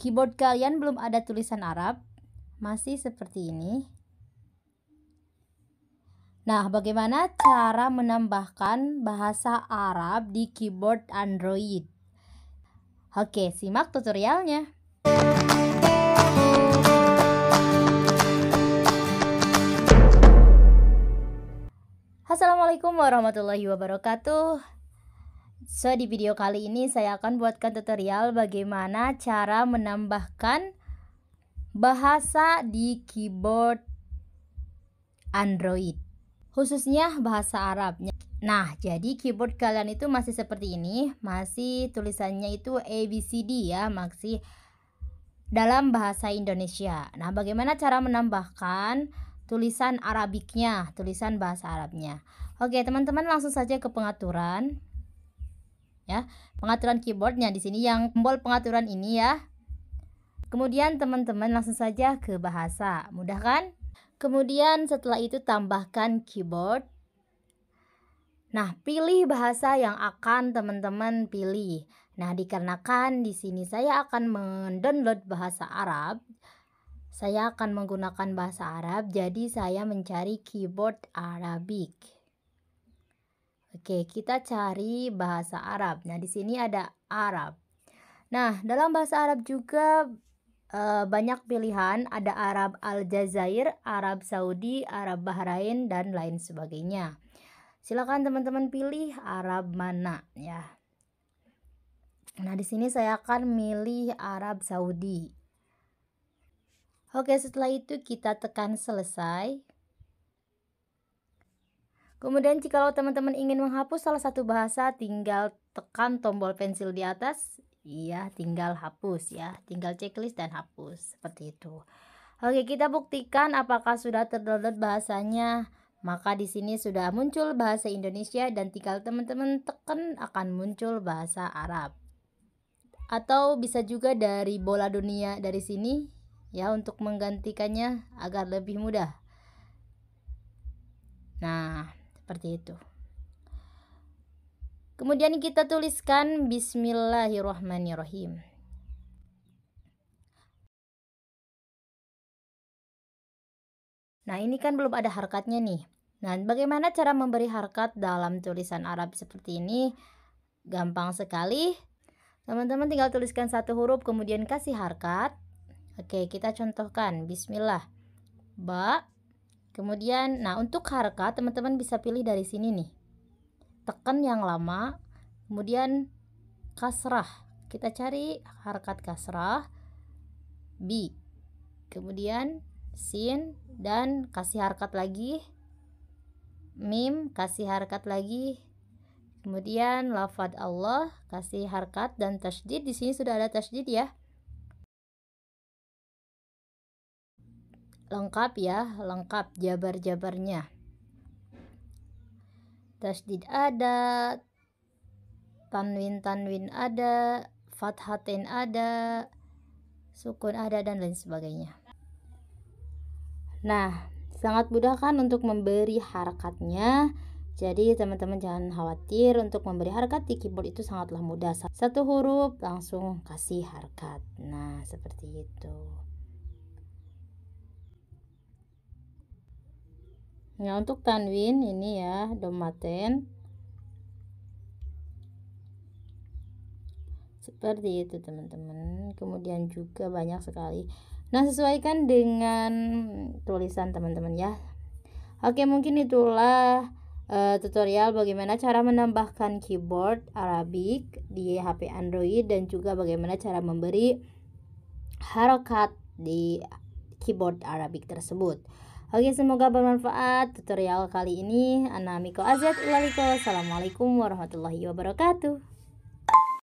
Keyboard kalian belum ada tulisan Arab, masih seperti ini. Nah, bagaimana cara menambahkan bahasa Arab di keyboard Android? Oke, simak tutorialnya. Assalamualaikum warahmatullahi wabarakatuh. So, di video kali ini saya akan buatkan tutorial bagaimana cara menambahkan bahasa di keyboard Android. Khususnya bahasa Arabnya. Nah, jadi keyboard kalian itu masih seperti ini, masih tulisannya itu ABCD ya, masih dalam bahasa Indonesia. Nah, bagaimana cara menambahkan tulisan Arabiknya, tulisan bahasa Arabnya? Oke, teman-teman langsung saja ke pengaturan ya. Pengaturan keyboardnya di sini yang tombol pengaturan ini ya. Kemudian teman-teman langsung saja ke bahasa. Mudah kan? Kemudian setelah itu tambahkan keyboard. Nah, pilih bahasa yang akan teman-teman pilih. Nah, dikarenakan di sini saya akan mendownload bahasa Arab saya akan menggunakan bahasa Arab, jadi saya mencari keyboard arabic Oke, kita cari bahasa Arab. Nah, di sini ada Arab. Nah, dalam bahasa Arab juga e, banyak pilihan. Ada Arab Aljazair, Arab Saudi, Arab Bahrain, dan lain sebagainya. Silakan teman-teman pilih Arab mana ya. Nah, di sini saya akan milih Arab Saudi. Oke, setelah itu kita tekan selesai. Kemudian jikalau teman-teman ingin menghapus salah satu bahasa tinggal tekan tombol pensil di atas Iya tinggal hapus ya tinggal checklist dan hapus seperti itu Oke kita buktikan apakah sudah terdownload bahasanya maka di sini sudah muncul bahasa Indonesia dan tinggal teman-teman tekan akan muncul bahasa Arab atau bisa juga dari bola dunia dari sini ya untuk menggantikannya agar lebih mudah nah seperti itu kemudian kita tuliskan bismillahirrahmanirrahim Nah, ini kan belum ada harkatnya nih. Nah, bagaimana cara memberi harkat dalam tulisan Arab seperti ini? Gampang sekali. Teman-teman tinggal tuliskan satu huruf kemudian kasih harkat. Oke, kita contohkan. Bismillah. Ba, Kemudian, nah untuk harga teman-teman bisa pilih dari sini nih. Tekan yang lama, kemudian kasrah. Kita cari harkat kasrah B. Kemudian sin dan kasih harkat lagi mim kasih harkat lagi kemudian lafad Allah kasih harkat dan tasjid di sini sudah ada tasjid ya lengkap ya, lengkap jabar-jabarnya. Tasdid ada, tanwin-tanwin ada, fathatin ada, sukun ada dan lain sebagainya. Nah, sangat mudah kan untuk memberi harakatnya. Jadi teman-teman jangan khawatir untuk memberi harkat di keyboard itu sangatlah mudah. Satu huruf langsung kasih harkat. Nah, seperti itu. Nah, untuk tanwin ini ya, domaten. Seperti itu, teman-teman. Kemudian juga banyak sekali. Nah, sesuaikan dengan tulisan teman-teman ya. Oke, mungkin itulah uh, tutorial bagaimana cara menambahkan keyboard Arabic di HP Android dan juga bagaimana cara memberi harokat di keyboard Arabic tersebut. Oke, semoga bermanfaat tutorial kali ini. Anamiko Azad, Assalamualaikum warahmatullahi wabarakatuh.